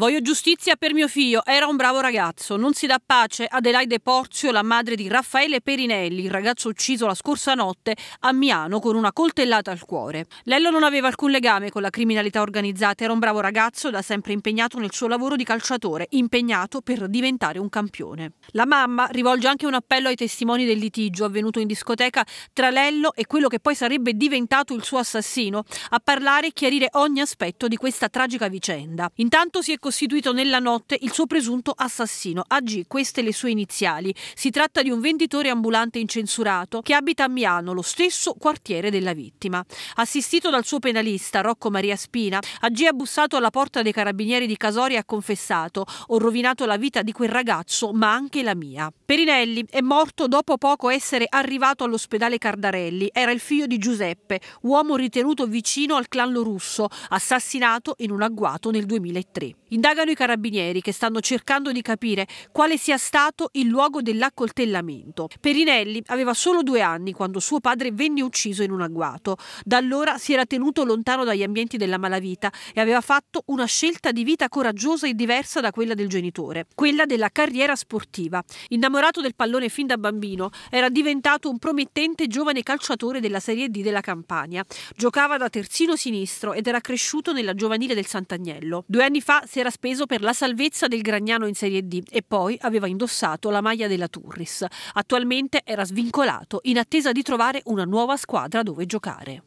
Voglio giustizia per mio figlio, era un bravo ragazzo. Non si dà pace Adelaide Porzio, la madre di Raffaele Perinelli, il ragazzo ucciso la scorsa notte a Miano con una coltellata al cuore. Lello non aveva alcun legame con la criminalità organizzata, era un bravo ragazzo da sempre impegnato nel suo lavoro di calciatore, impegnato per diventare un campione. La mamma rivolge anche un appello ai testimoni del litigio avvenuto in discoteca tra Lello e quello che poi sarebbe diventato il suo assassino, a parlare e chiarire ogni aspetto di questa tragica vicenda. Intanto si è così costituito nella notte il suo presunto assassino. AG, queste le sue iniziali. Si tratta di un venditore ambulante incensurato che abita a Miano, lo stesso quartiere della vittima. Assistito dal suo penalista Rocco Maria Spina, AG ha bussato alla porta dei carabinieri di Casori e ha confessato: "Ho rovinato la vita di quel ragazzo, ma anche la mia". Perinelli è morto dopo poco essere arrivato all'ospedale Cardarelli. Era il figlio di Giuseppe, uomo ritenuto vicino al clan Lorusso, assassinato in un agguato nel 2003. In Indagano i carabinieri che stanno cercando di capire quale sia stato il luogo dell'accoltellamento. Perinelli aveva solo due anni quando suo padre venne ucciso in un agguato. Da allora si era tenuto lontano dagli ambienti della malavita e aveva fatto una scelta di vita coraggiosa e diversa da quella del genitore, quella della carriera sportiva. Innamorato del pallone fin da bambino, era diventato un promettente giovane calciatore della Serie D della Campania. Giocava da terzino sinistro ed era cresciuto nella giovanile del Sant'Agnello. Due anni fa si era speso per la salvezza del Gragnano in Serie D e poi aveva indossato la maglia della Turris. Attualmente era svincolato in attesa di trovare una nuova squadra dove giocare.